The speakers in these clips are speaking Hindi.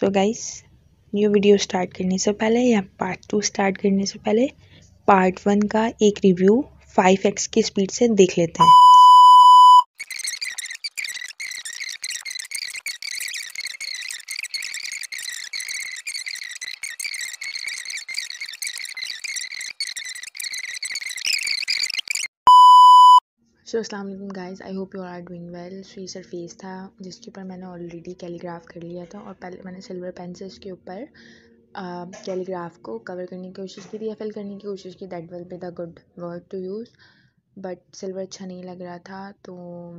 सो गाइस न्यू वीडियो स्टार्ट करने से पहले या पार्ट टू स्टार्ट करने से पहले पार्ट वन का एक रिव्यू फाइव एक्स की स्पीड से देख लेते हैं सो अस्सलाम guys I hope you are doing well so ये सरफेस था जिसके ऊपर मैंने ऑलरेडी कैलीग्राफ कर लिया था और पहले मैंने सिल्वर पेन से इसके ऊपर कैलीग्राफ को कवर करने की कोशिश की थी या फिल करने की कोशिश की that will be the good word to use but silver अच्छा नहीं लग रहा था तो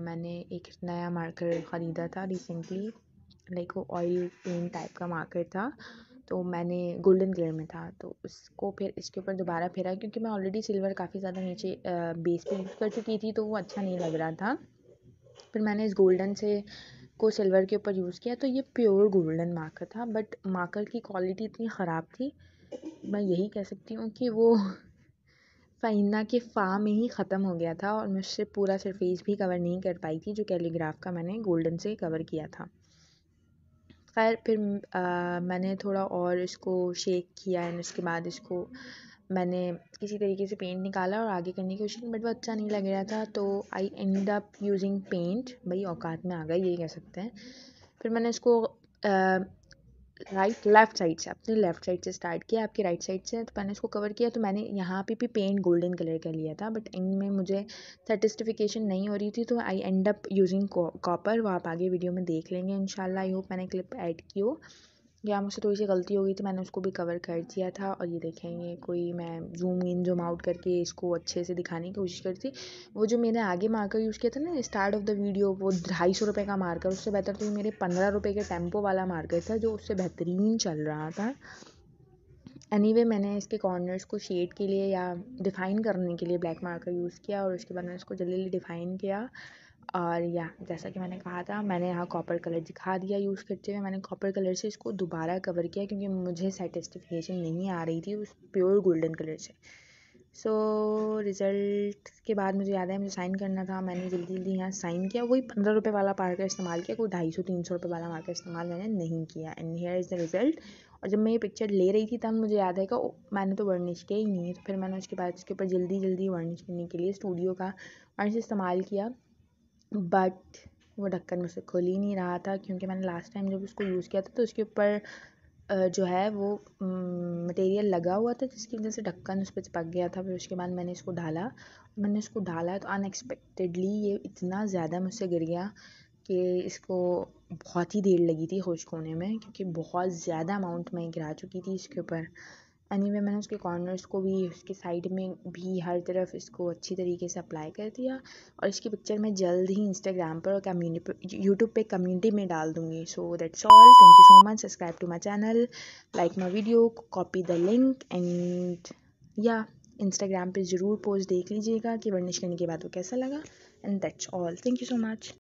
मैंने एक नया मार्कर ख़रीदा था रिसेंटली लाइक वो ऑयल पेन टाइप का मार्कर था तो मैंने गोल्डन कलर में था तो उसको फिर इसके ऊपर दोबारा फेरा क्योंकि मैं ऑलरेडी सिल्वर काफ़ी ज़्यादा नीचे बेस पे यूज़ कर चुकी थी तो वो अच्छा नहीं लग रहा था फिर मैंने इस गोल्डन से को सिल्वर के ऊपर यूज़ किया तो ये प्योर गोल्डन मार्कर था बट मार्कर की क्वालिटी इतनी ख़राब थी मैं यही कह सकती हूँ कि वो फ़ाइना के फ़ा में ही ख़त्म हो गया था और मैं उससे पूरा सरफेस भी कवर नहीं कर पाई थी जो कैलीग्राफ का मैंने गोल्डन से कवर किया था खैर फिर मैंने थोड़ा और इसको शेक किया एंड उसके बाद इसको मैंने किसी तरीके से पेंट निकाला और आगे करने की कोशिश बट वो अच्छा नहीं लग रहा था तो I end up using paint भाई औकात में आ गई ये कह सकते हैं फिर मैंने इसको राइट लेफ्ट साइड से आपने लेफ्ट साइड से स्टार्ट किया आपकी राइट साइड से तो मैंने इसको कवर किया तो मैंने यहाँ पे भी पेंट गोल्डन कलर का लिया था बट इनमें मुझे सर्टिस्टिफिकेशन नहीं हो रही थी तो I end up using copper वो आप आगे वीडियो में देख लेंगे इन आई होप मैंने क्लिप ऐड की हो या मुझसे थोड़ी सी गलती हो गई थी तो मैंने उसको भी कवर कर दिया था और ये देखें ये कोई मैं जूम इन जूम आउट करके इसको अच्छे से दिखाने की कोशिश करती वो जो मैंने आगे मार्कर यूज़ किया था ना स्टार्ट ऑफ द वीडियो वो ढाई सौ रुपये का मार्कर उससे बेहतर तो मेरे पंद्रह रुपये के टेम्पो वाला मार्कर था जो उससे बेहतरीन चल रहा था एनी anyway, मैंने इसके कॉर्नर्स को शेड के लिए या डिफ़ाइन करने के लिए ब्लैक मार्कर यूज़ किया और उसके बाद मैंने इसको जल्दी जल्दी डिफ़ाइन किया और या जैसा कि मैंने कहा था मैंने यहाँ कॉपर कलर दिखा दिया यूज़ करते हुए मैंने कॉपर कलर से इसको दोबारा कवर किया क्योंकि मुझे सेटिस्फिकेशन नहीं आ रही थी उस प्योर गोल्डन कलर से सो so, रिज़ल्ट के बाद मुझे याद है मुझे साइन करना था मैंने जल्दी जल्दी यहाँ साइन किया वही पंद्रह रुपये वाला मार्कर इस्तेमाल किया कोई ढाई सौ तीन सौ रुपये वाला मार्कर इस्तेमाल मैंने नहीं किया and here is the result और जब मैं ये पिक्चर ले रही थी तब मुझे याद है कि मैंने तो वर्निश किया ही नहीं है तो फिर मैंने उसके बाद उसके ऊपर जल्दी जल्दी वर्निश करने के लिए स्टूडियो का वर्निश इस्तेमाल किया बट वो ढक्कन मुझसे खुल ही नहीं रहा था क्योंकि मैंने लास्ट टाइम जब उसको यूज़ किया था तो उसके ऊपर जो है वो मटेरियल लगा हुआ था जिसकी वजह से ढक्कन उस पर चिपक गया था फिर उसके बाद मैंने इसको डाला मैंने इसको डाला तो अनएक्सपेक्टेडली ये इतना ज़्यादा मुझसे गिर गया कि इसको बहुत ही देर लगी थी खुश्क होने में क्योंकि बहुत ज़्यादा अमाउंट में गिरा चुकी थी इसके ऊपर अनिमे मैंने उसके कॉर्नर्स को भी उसके साइड में भी हर तरफ इसको अच्छी तरीके से अप्लाई कर दिया और इसकी पिक्चर मैं जल्द ही इंस्टाग्राम पर और कम्युनिटी यूट्यूब पर कम्युनिटी में डाल दूँगी so that's all thank you so much subscribe to my channel like my video copy the link and या इंस्टाग्राम पर ज़रूर पोस्ट देख लीजिएगा कि वर्निश करने के बाद वो कैसा लगा and that's all thank you so much